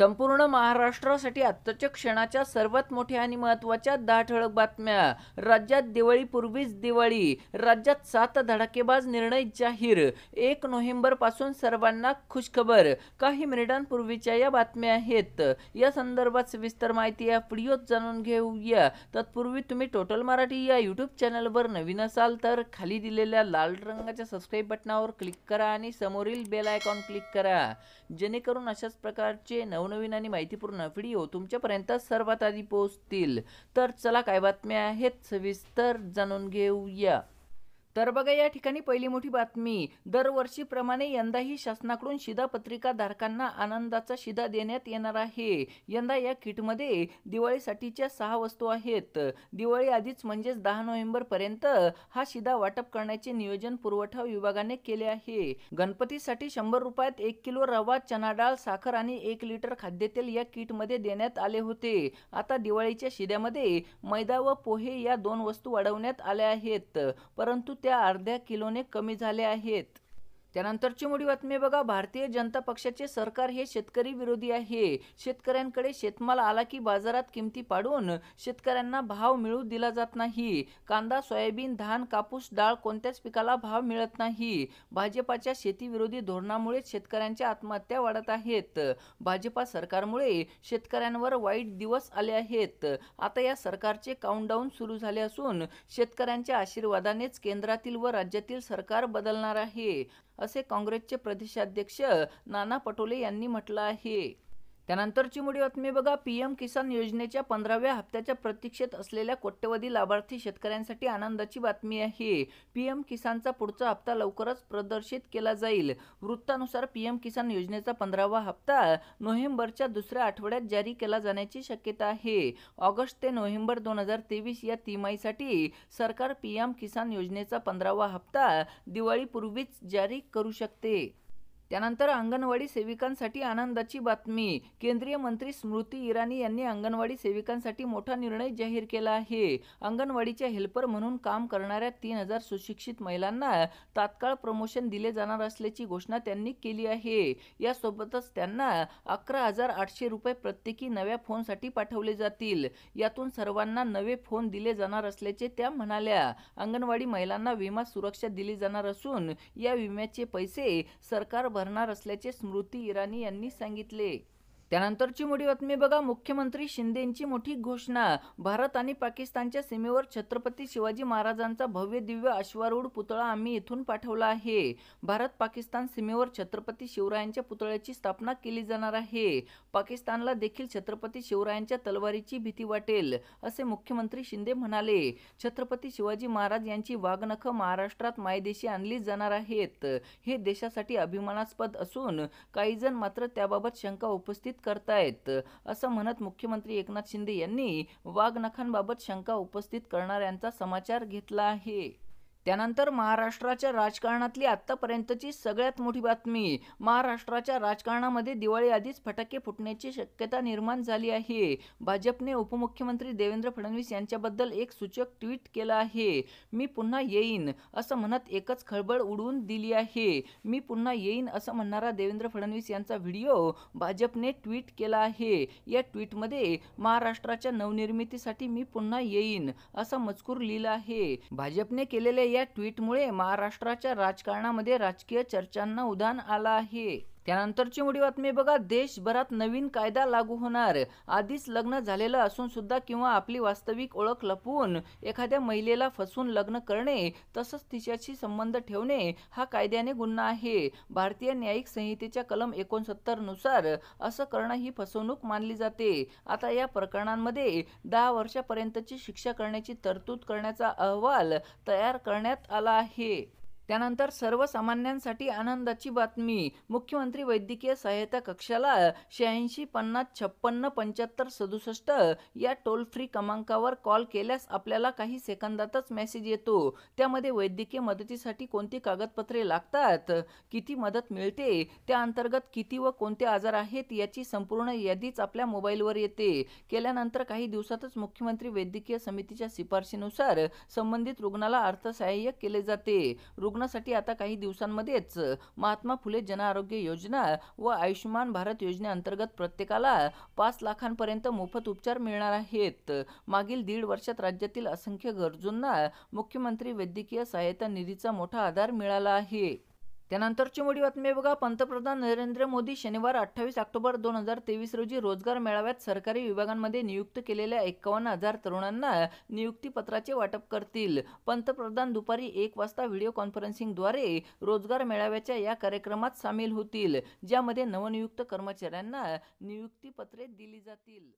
संपूर्ण महाराष्ट्रासाठी आत्ताच्या क्षणाच्या सर्वात मोठ्या आणि महत्त्वाच्या दहा ठळक बातम्या राज्यात दिवाळीपूर्वीच दिवाळी राज्यात सात धडाकेबाज निर्णय जाहीर एक नोव्हेंबरपासून सर्वांना खुशखबर काही मिनिटांपूर्वीच्या या बातम्या आहेत या संदर्भात सविस्तर माहिती या व्हिडिओ जाणून घेऊया तत्पूर्वी तुम्ही टोटल मराठी या यूट्यूब चॅनलवर नवीन असाल तर खाली दिलेल्या लाल रंगाच्या सबस्क्राईब बटनावर क्लिक करा आणि समोरील बेल आयकॉन क्लिक करा जेणेकरून अशाच प्रकारचे नव नवनवीन आणि माहितीपूर्ण व्हिडिओ तुमच्यापर्यंत सर्वात आधी पोहोचतील तर चला काय बातम्या आहेत सविस्तर जाणून घेऊया तर बघा या ठिकाणी पहिली मोठी बातमी दरवर्षीप्रमाणे यंदाही शासनाकडून शिधापत्रिका धारकांना आनंदाचा शिधा देण्यात येणार आहे यंदा या किटमध्ये दिवाळीसाठीच्या सहा वस्तू आहेत दिवाळी आधीच म्हणजेच दहा नोव्हेंबरपर्यंत हा शिधा वाटप करण्याचे नियोजन पुरवठा विभागाने केले आहे गणपतीसाठी शंभर रुपयात एक किलो रवा चना डाळ साखर आणि एक लिटर खाद्यतेल या किटमध्ये देण्यात आले होते आता दिवाळीच्या शिध्यामध्ये मैदा व पोहे या दोन वस्तू वाढवण्यात आल्या आहेत परंतु त्या अर्ध्या किलोने कमी झाल्या आहेत त्यानंतरची मोठी बातमी बघा भारतीय जनता पक्षाचे सरकार हे शेतकरी विरोधी आहे शेतकऱ्यांकडे शेतमाल आला की बाजारात किमती पाडून शेतकऱ्यांना भाव मिळू दिला जात नाही कांदा सोयाबीन धान कापूस डाळ कोणत्याच पिकाला भाव मिळत नाही भाजपाच्या शेतीविरोधी धोरणामुळे शेतकऱ्यांच्या आत्महत्या वाढत आहेत भाजपा सरकारमुळे शेतकऱ्यांवर वाईट दिवस आले आहेत आता या सरकारचे काउंटडाऊन सुरू झाले असून शेतकऱ्यांच्या आशीर्वादानेच केंद्रातील व राज्यातील सरकार बदलणार आहे असे काँग्रेसचे प्रदेशाध्यक्ष नाना पटोले यांनी म्हटलं आहे त्यानंतरची मोठी बातमी बघा पी एम किसान योजनेच्या पंधराव्या हप्त्याच्या प्रतीक्षेत असलेल्या कोट्यवधी लाभार्थी शेतकऱ्यांसाठी आनंदाची बातमी आहे पी एम किसानचा पुढचा हप्ता लवकरच प्रदर्शित केला जाईल वृत्तानुसार पी एम किसान योजनेचा पंधरावा हप्ता नोव्हेंबरच्या दुसऱ्या आठवड्यात जारी केला जाण्याची शक्यता आहे ऑगस्ट ते नोव्हेंबर दोन हजार तेवीस या तिमाहीसाठी सरकार पी एम किसान योजनेचा पंधरावा हप्ता दिवाळीपूर्वीच जारी करू शकते त्यानंतर अंगणवाडी सेविकांसाठी आनंदाची बातमी केंद्रीय मंत्री स्मृती इराणी यांनी अंगणवाडी सेविकांसाठी मोठा निर्णय जाहीर केला आहे अंगणवाडीच्या हेल्पर म्हणून काम करणाऱ्या तीन हजार सुशिक्षित महिलांना तात्काळ प्रमोशन दिले जाणार असल्याची घोषणा त्यांनी केली आहे यासोबतच त्यांना अकरा हजार आठशे रुपये प्रत्येकी नव्या फोनसाठी पाठवले जातील यातून सर्वांना नवे फोन दिले जाणार असल्याचे त्या म्हणाल्या अंगणवाडी महिलांना विमा सुरक्षा दिली जाणार असून या विम्याचे पैसे सरकार भरणार असल्याचे स्मृती इराणी यांनी सांगितले त्यानंतरची मोठी बातमी बघा मुख्यमंत्री शिंदेंची मोठी घोषणा भारत आणि पाकिस्तानच्या सीमेवर छत्रपती शिवाजी महाराजांचा भव्य दिव्य अश्वारूढ पुतळा आम्ही इथून पाठवला आहे भारत पाकिस्तान सीमेवर छत्रपती शिवरायांच्या पुतळ्याची स्थापना केली जाणार आहे पाकिस्तानला देखील छत्रपती शिवरायांच्या तलवारीची भीती वाटेल असे मुख्यमंत्री शिंदे म्हणाले छत्रपती शिवाजी महाराज यांची वाघनख महाराष्ट्रात मायदेशी आणली जाणार आहेत हे देशासाठी अभिमानास्पद असून काहीजण मात्र त्याबाबत शंका उपस्थित करतायत असं म्हणत मुख्यमंत्री एकनाथ शिंदे यांनी वाघनखांबाबत शंका उपस्थित करणाऱ्यांचा समाचार घेतला आहे त्यानंतर महाराष्ट्राच्या राजकारणातली आत्तापर्यंतची सगळ्यात मोठी बातमी महाराष्ट्राच्या राजकारणामध्ये दिवाळी आधीच फटाके फुटण्याची शक्यता निर्माण झाली आहे भाजपने उपमुख्यमंत्री देवेंद्र फडणवीस यांच्याबद्दल एक सूचक ट्विट केलं आहे मी पुन्हा येईन असं म्हणत एकच खळबळ उडवून दिली आहे मी पुन्हा येईन असं म्हणणारा देवेंद्र फडणवीस यांचा व्हिडिओ भाजपने ट्विट केला आहे या ट्विटमध्ये महाराष्ट्राच्या नवनिर्मितीसाठी मी पुन्हा येईन असा मजकूर लिहिला आहे भाजपने केलेल्या या ट्विटमुळे महाराष्ट्राच्या राजकारणामध्ये राजकीय चर्चांना उधाण आलं आहे त्यानंतरची मोठी बातमी बघा देशभरात नवीन कायदा लागू होणार आधीच लग्न झालेलं असून सुद्धा किंवा आपली वास्तविक ओळख लपवून एखाद्या महिलेला फसवून लग्न करणे तसंच तिच्याशी संबंध ठेवणे हा कायद्याने गुन्हा आहे भारतीय न्यायिक संहितेच्या कलम एकोणसत्तर नुसार असं करणं ही फसवणूक मानली जाते आता या प्रकरणांमध्ये दहा वर्षापर्यंतची शिक्षा करण्याची तरतूद करण्याचा अहवाल तयार करण्यात आला आहे त्यानंतर सर्वसामान्यांसाठी आनंदाची बातमी मुख्यमंत्री वैद्यकीय सहायता कक्षाला शहाऐंशी पन्नास छप्पन्न पंच्याहत्तर सदुसष्ट या टोल फ्री क्रमांकावर कॉल केल्यास आपल्याला काही सेकंदातच मेसेज येतो त्यामध्ये वैद्यकीय मदतीसाठी कोणती कागदपत्रे लागतात किती मदत मिळते त्या अंतर्गत किती व कोणते आजार आहेत याची संपूर्ण यादीच आपल्या मोबाईलवर येते केल्यानंतर काही दिवसातच मुख्यमंत्री वैद्यकीय समितीच्या शिफारशीनुसार संबंधित रुग्णाला अर्थसहाय्य केले जाते रुग्ण रोखण्यासाठी आता काही दिवसांमध्येच महात्मा फुले जनआरोग्य योजना व आयुष्यमान भारत योजनेअंतर्गत प्रत्येकाला पाच लाखांपर्यंत मोफत उपचार मिळणार आहेत मागील दीड वर्षात राज्यातील असंख्य गरजूंना मुख्यमंत्री वैद्यकीय सहायता निधीचा मोठा आधार मिळाला आहे त्यानंतरची मोठी बातमी बघा पंतप्रधान नरेंद्र मोदी शनिवार अठ्ठावीस ऑक्टोबर दोन हजार तेवीस रोजी रोजगार मेळाव्यात सरकारी विभागांमध्ये नियुक्त केलेल्या एक्कावन्न हजार तरुणांना नियुक्तीपत्राचे वाटप करतील पंतप्रधान दुपारी एक वाजता व्हिडिओ कॉन्फरन्सिंगद्वारे रोजगार मेळाव्याच्या या कार्यक्रमात सामील होतील ज्यामध्ये नवनियुक्त कर्मचाऱ्यांना नियुक्तीपत्रे दिली जातील